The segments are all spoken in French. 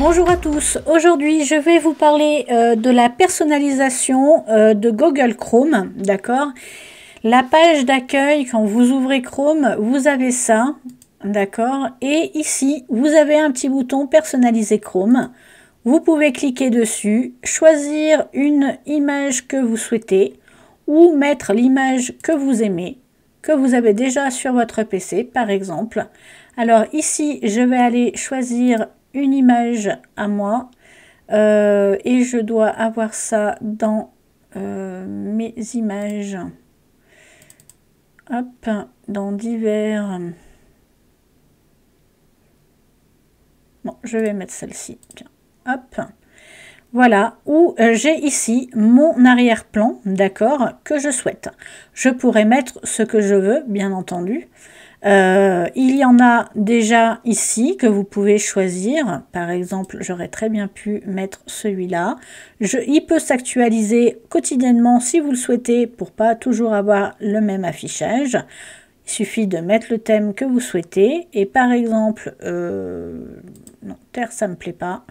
Bonjour à tous, aujourd'hui je vais vous parler euh, de la personnalisation euh, de Google Chrome, d'accord La page d'accueil, quand vous ouvrez Chrome, vous avez ça, d'accord Et ici, vous avez un petit bouton personnaliser Chrome. Vous pouvez cliquer dessus, choisir une image que vous souhaitez ou mettre l'image que vous aimez, que vous avez déjà sur votre PC par exemple. Alors ici, je vais aller choisir une image à moi euh, et je dois avoir ça dans euh, mes images. Hop, dans divers. Bon, je vais mettre celle-ci. Hop. Voilà, où euh, j'ai ici mon arrière-plan, d'accord, que je souhaite. Je pourrais mettre ce que je veux, bien entendu. Euh, il y en a déjà ici que vous pouvez choisir. Par exemple, j'aurais très bien pu mettre celui-là. Il peut s'actualiser quotidiennement si vous le souhaitez pour pas toujours avoir le même affichage. Il suffit de mettre le thème que vous souhaitez. Et par exemple, euh, non, terre, ça me plaît pas.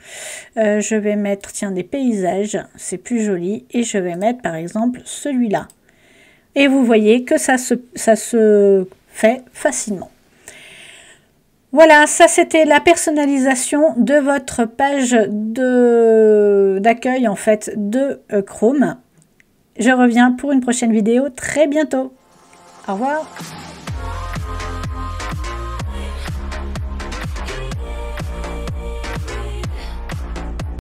Euh, je vais mettre, tiens, des paysages, c'est plus joli. Et je vais mettre, par exemple, celui-là. Et vous voyez que ça ça se facilement. Voilà, ça c'était la personnalisation de votre page de d'accueil en fait de euh, Chrome. Je reviens pour une prochaine vidéo très bientôt. Au revoir.